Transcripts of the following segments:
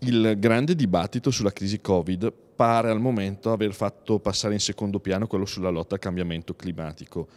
il grande dibattito sulla crisi Covid pare al momento aver fatto passare in secondo piano quello sulla lotta al cambiamento climatico.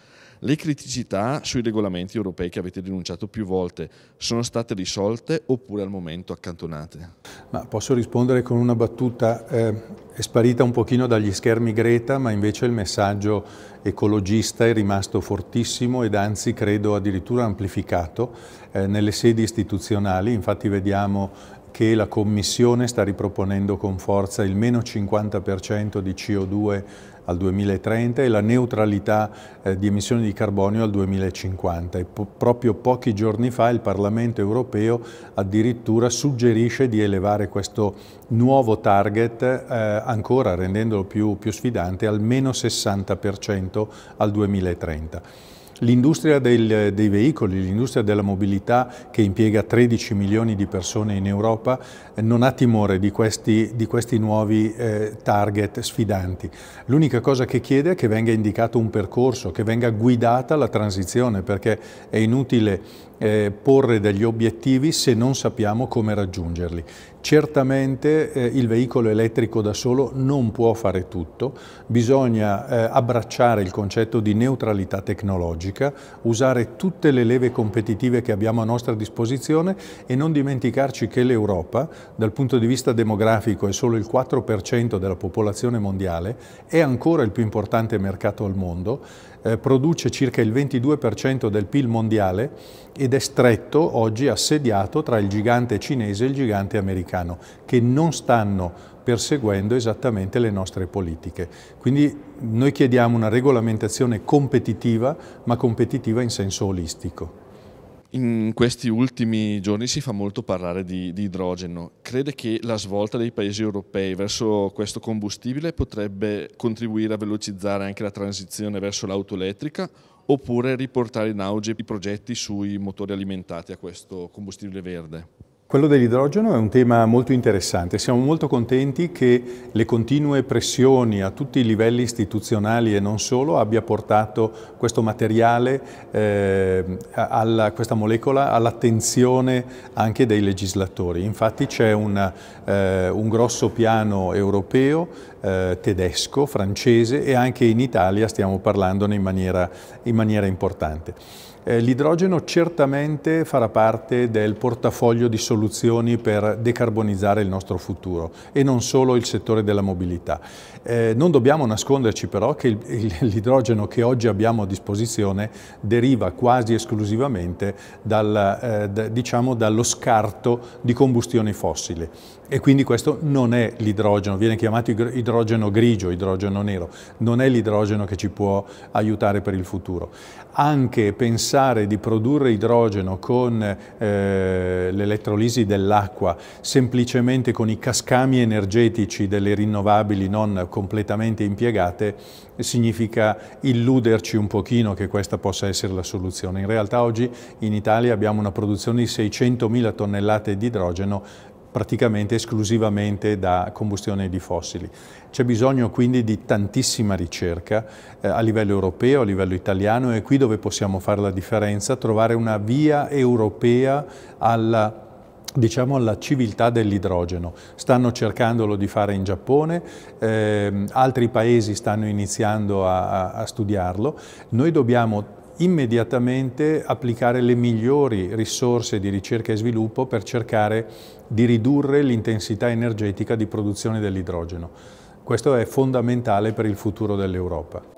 Le criticità sui regolamenti europei che avete denunciato più volte sono state risolte oppure al momento accantonate? Ma posso rispondere con una battuta, eh, è sparita un pochino dagli schermi Greta, ma invece il messaggio ecologista è rimasto fortissimo ed anzi credo addirittura amplificato eh, nelle sedi istituzionali, infatti vediamo che la Commissione sta riproponendo con forza il meno 50% di CO2 al 2030 e la neutralità eh, di emissioni di carbonio al 2050. E po proprio pochi giorni fa il Parlamento europeo addirittura suggerisce di elevare questo nuovo target, eh, ancora rendendolo più, più sfidante, al meno 60% al 2030. L'industria dei veicoli, l'industria della mobilità che impiega 13 milioni di persone in Europa non ha timore di questi, di questi nuovi eh, target sfidanti. L'unica cosa che chiede è che venga indicato un percorso, che venga guidata la transizione perché è inutile eh, porre degli obiettivi se non sappiamo come raggiungerli. Certamente eh, il veicolo elettrico da solo non può fare tutto, bisogna eh, abbracciare il concetto di neutralità tecnologica, usare tutte le leve competitive che abbiamo a nostra disposizione e non dimenticarci che l'Europa, dal punto di vista demografico, è solo il 4% della popolazione mondiale, è ancora il più importante mercato al mondo, eh, produce circa il 22% del PIL mondiale e ed è stretto oggi assediato tra il gigante cinese e il gigante americano, che non stanno perseguendo esattamente le nostre politiche. Quindi noi chiediamo una regolamentazione competitiva, ma competitiva in senso olistico. In questi ultimi giorni si fa molto parlare di, di, idrogeno. Crede che la svolta dei paesi europei verso questo combustibile potrebbe contribuire a velocizzare anche la transizione verso l'auto elettrica oppure riportare in auge i progetti sui motori alimentati a questo combustibile verde. Quello dell'idrogeno è un tema molto interessante. Siamo molto contenti che le continue pressioni a tutti i livelli istituzionali e non solo abbia portato questo materiale, eh, alla, questa molecola, all'attenzione anche dei legislatori. Infatti c'è eh, un grosso piano europeo, eh, tedesco, francese e anche in Italia stiamo parlandone in maniera, in maniera importante. Eh, l'idrogeno certamente farà parte del portafoglio di soluzioni per decarbonizzare il nostro futuro e non solo il settore della mobilità. Eh, non dobbiamo nasconderci però che l'idrogeno che oggi abbiamo a disposizione deriva quasi esclusivamente dal, eh, diciamo dallo scarto di combustione fossile e quindi questo non è l'idrogeno, viene chiamato idrogeno grigio, idrogeno nero, non è l'idrogeno che ci può aiutare per il futuro. Anche pensare pensare di produrre idrogeno con eh, l'elettrolisi dell'acqua, semplicemente con i cascami energetici delle rinnovabili non completamente impiegate, significa illuderci un pochino che questa possa essere la soluzione. In realtà oggi in Italia abbiamo una produzione di 600.000 tonnellate di idrogeno praticamente esclusivamente da combustione di fossili. C'è bisogno quindi di tantissima ricerca eh, a livello europeo, a livello italiano e qui dove possiamo fare la differenza, trovare una via europea alla diciamo alla civiltà dell'idrogeno. Stanno cercandolo di fare in Giappone, eh, altri paesi stanno iniziando a, a studiarlo. Noi dobbiamo immediatamente applicare le migliori risorse di ricerca e sviluppo per cercare di ridurre l'intensità energetica di produzione dell'idrogeno. Questo è fondamentale per il futuro dell'Europa.